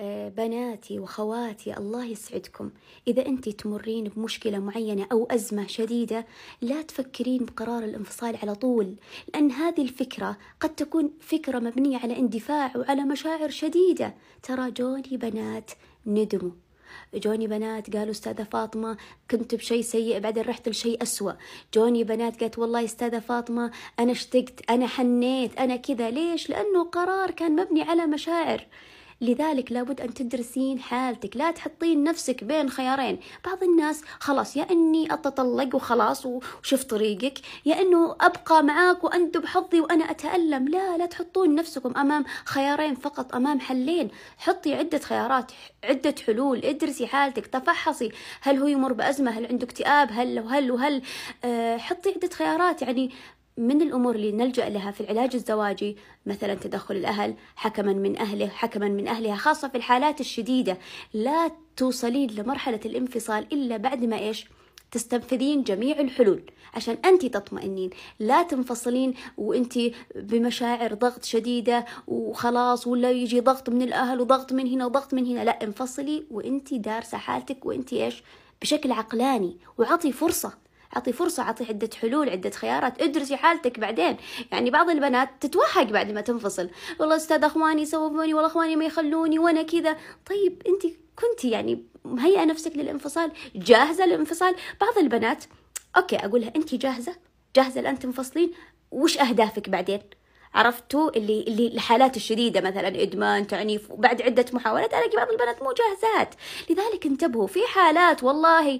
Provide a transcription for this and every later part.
آه، بناتي وخواتي الله يسعدكم إذا أنت تمرين بمشكلة معينة أو أزمة شديدة لا تفكرين بقرار الانفصال على طول لأن هذه الفكرة قد تكون فكرة مبنية على اندفاع وعلى مشاعر شديدة ترى جوني بنات ندموا جوني بنات قالوا استاذه فاطمه كنت بشيء سيء بعدين رحت لشيء اسوا جوني بنات قالت والله استاذه فاطمه انا اشتقت انا حنيت انا كذا ليش لانه قرار كان مبني على مشاعر لذلك لابد أن تدرسين حالتك لا تحطين نفسك بين خيارين بعض الناس خلاص يا أني أتطلق وخلاص وشوف طريقك يا أنه أبقى معاك وأندب حظي وأنا أتألم لا لا تحطون نفسكم أمام خيارين فقط أمام حلين حطي عدة خيارات عدة حلول ادرسي حالتك تفحصي هل هو يمر بأزمة هل عنده اكتئاب هل وهل وهل أه حطي عدة خيارات يعني من الأمور اللي نلجأ لها في العلاج الزواجي مثلا تدخل الأهل حكما من أهله حكما من أهلها خاصة في الحالات الشديدة لا توصلين لمرحلة الانفصال إلا بعد ما إيش تستنفذين جميع الحلول عشان أنت تطمئنين لا تنفصلين وأنت بمشاعر ضغط شديدة وخلاص ولا يجي ضغط من الأهل وضغط من هنا وضغط من هنا لا انفصلي وأنت دارسة حالتك وأنت إيش بشكل عقلاني وعطي فرصة اعطي فرصه اعطي عده حلول عده خيارات ادرسي حالتك بعدين يعني بعض البنات تتوهق بعد ما تنفصل والله استاذ اخواني سووني والله اخواني ما يخلوني وانا كذا طيب انت كنت يعني مهيئه نفسك للانفصال جاهزه للانفصال بعض البنات اوكي اقول لها انت جاهزه جاهزه الان تنفصلين وش اهدافك بعدين عرفتوا اللي اللي الحالات الشديده مثلا ادمان تعنيف وبعد عده محاولات الاقي بعض البنات مو جاهزات لذلك انتبهوا في حالات والله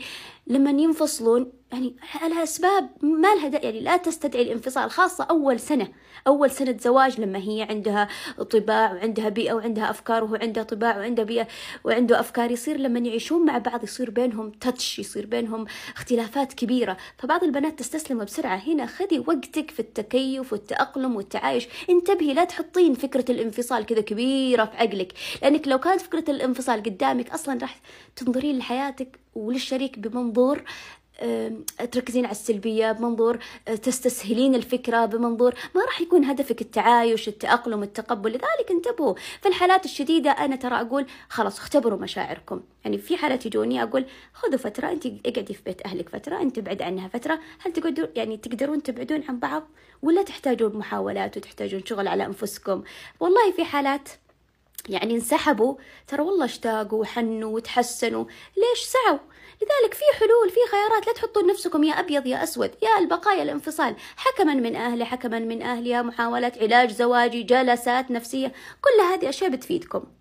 لما ينفصلون يعني على أسباب ما لها داعي يعني لا تستدعي الانفصال خاصة أول سنة أول سنة زواج لما هي عندها طباع وعندها بيئة وعندها أفكار وهو عنده طباع وعنده بيئة وعنده أفكار يصير لما يعيشون مع بعض يصير بينهم تتش يصير بينهم اختلافات كبيرة فبعض البنات تستسلم بسرعة هنا خذي وقتك في التكيف والتأقلم والتعايش انتبهي لا تحطين فكرة الانفصال كذا كبيرة في عقلك لأنك لو كانت فكرة الانفصال قدامك أصلا راح تنظرين لحياتك وللشريك بمنظور تركزين على السلبيه بمنظور آه، تستسهلين الفكره بمنظور ما راح يكون هدفك التعايش التاقلم التقبل لذلك انتبهوا في الحالات الشديده انا ترى اقول خلاص اختبروا مشاعركم يعني في حالات يجوني اقول خذوا فتره انت اقعدي في بيت اهلك فتره انت ابعد عنها فتره هل تقدر يعني تقدرون تبعدون عن بعض ولا تحتاجون محاولات وتحتاجون شغل على انفسكم والله في حالات يعني انسحبوا ترى والله اشتاقوا وحنوا وتحسنوا ليش سعوا لذلك في حلول في خيارات لا تحطون نفسكم يا أبيض يا أسود يا البقاء يا الانفصال حكما من اهلي حكما من يا محاولات علاج زواجي جلسات نفسية كل هذه أشياء بتفيدكم